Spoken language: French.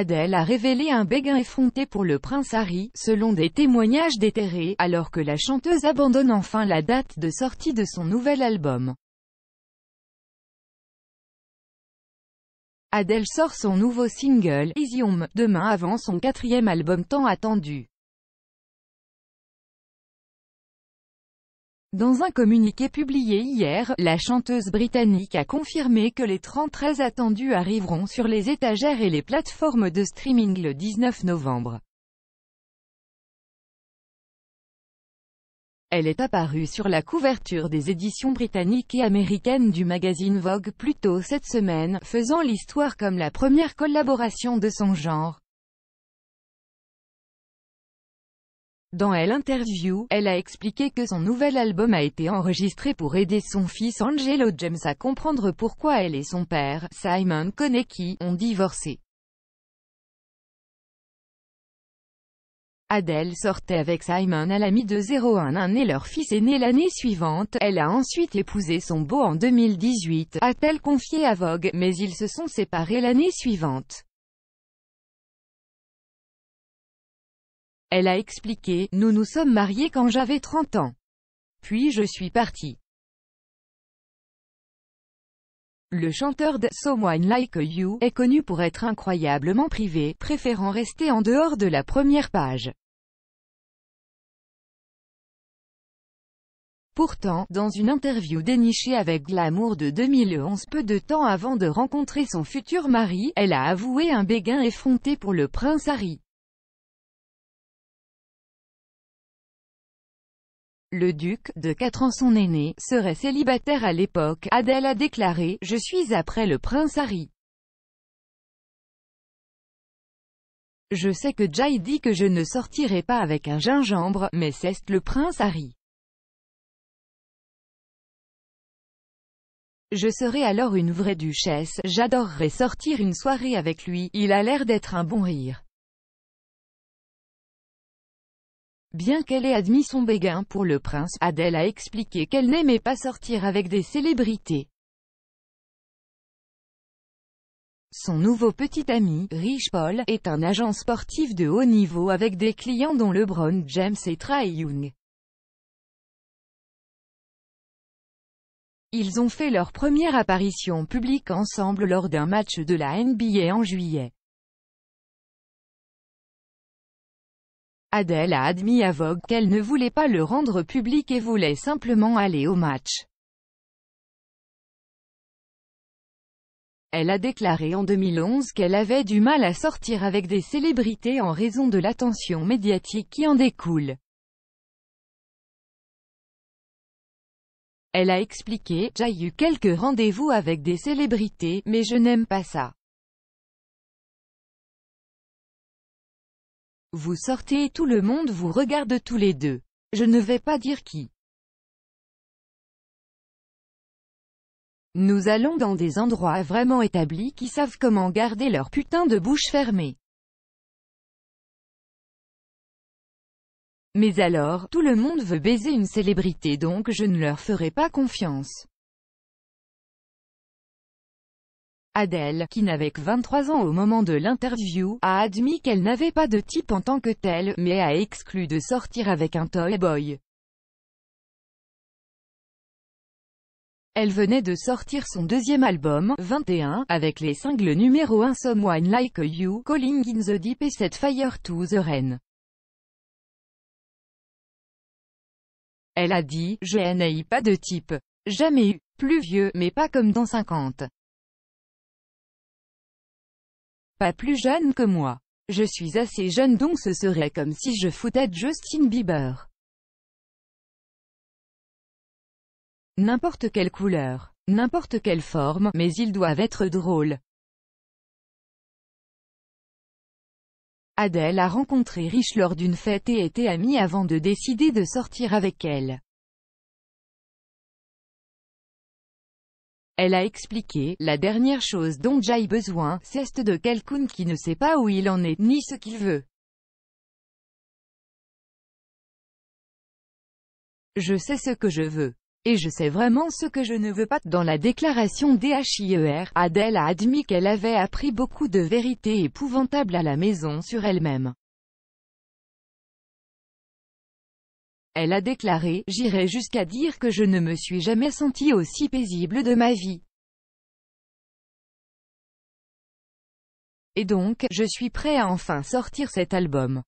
Adèle a révélé un béguin effronté pour le prince Harry, selon des témoignages déterrés, alors que la chanteuse abandonne enfin la date de sortie de son nouvel album. Adèle sort son nouveau single, Isium, demain avant son quatrième album tant attendu. Dans un communiqué publié hier, la chanteuse britannique a confirmé que les très attendus arriveront sur les étagères et les plateformes de streaming le 19 novembre. Elle est apparue sur la couverture des éditions britanniques et américaines du magazine Vogue plus tôt cette semaine, faisant l'histoire comme la première collaboration de son genre. Dans l'interview, Interview, elle a expliqué que son nouvel album a été enregistré pour aider son fils Angelo James à comprendre pourquoi elle et son père, Simon Konecki, ont divorcé. Adèle sortait avec Simon à la mi de et leur fils est né l'année suivante, elle a ensuite épousé son beau en 2018, a-t-elle confié à Vogue, mais ils se sont séparés l'année suivante. Elle a expliqué, nous nous sommes mariés quand j'avais 30 ans. Puis je suis partie. Le chanteur de Someone Like You est connu pour être incroyablement privé, préférant rester en dehors de la première page. Pourtant, dans une interview dénichée avec Glamour de 2011 peu de temps avant de rencontrer son futur mari, elle a avoué un béguin effronté pour le prince Harry. Le duc, de 4 ans son aîné, serait célibataire à l'époque, Adèle a déclaré « Je suis après le prince Harry ». Je sais que Jai dit que je ne sortirai pas avec un gingembre, mais c'est le prince Harry. Je serai alors une vraie duchesse, j'adorerais sortir une soirée avec lui, il a l'air d'être un bon rire. Bien qu'elle ait admis son béguin pour le prince, Adèle a expliqué qu'elle n'aimait pas sortir avec des célébrités. Son nouveau petit ami, Rich Paul, est un agent sportif de haut niveau avec des clients dont LeBron James et Trae Young. Ils ont fait leur première apparition publique ensemble lors d'un match de la NBA en juillet. Adèle a admis à Vogue qu'elle ne voulait pas le rendre public et voulait simplement aller au match. Elle a déclaré en 2011 qu'elle avait du mal à sortir avec des célébrités en raison de l'attention médiatique qui en découle. Elle a expliqué « J'ai eu quelques rendez-vous avec des célébrités, mais je n'aime pas ça. Vous sortez et tout le monde vous regarde tous les deux. Je ne vais pas dire qui. Nous allons dans des endroits vraiment établis qui savent comment garder leur putain de bouche fermée. Mais alors, tout le monde veut baiser une célébrité donc je ne leur ferai pas confiance. Adèle, qui n'avait que 23 ans au moment de l'interview, a admis qu'elle n'avait pas de type en tant que telle, mais a exclu de sortir avec un toy boy. Elle venait de sortir son deuxième album, 21, avec les singles numéro 1 One Like You, Calling in the Deep et Set Fire to the Rain. Elle a dit, je n'ai pas de type. Jamais eu. Plus vieux, mais pas comme dans 50. Pas plus jeune que moi. Je suis assez jeune donc ce serait comme si je foutais Justin Bieber. N'importe quelle couleur, n'importe quelle forme, mais ils doivent être drôles. Adèle a rencontré Rich lors d'une fête et était amie avant de décider de sortir avec elle. Elle a expliqué, la dernière chose dont j'ai besoin, c'est de quelqu'un qui ne sait pas où il en est, ni ce qu'il veut. Je sais ce que je veux. Et je sais vraiment ce que je ne veux pas. Dans la déclaration DHIER, Adèle a admis qu'elle avait appris beaucoup de vérités épouvantables à la maison sur elle-même. Elle a déclaré « J'irai jusqu'à dire que je ne me suis jamais sentie aussi paisible de ma vie. Et donc, je suis prêt à enfin sortir cet album.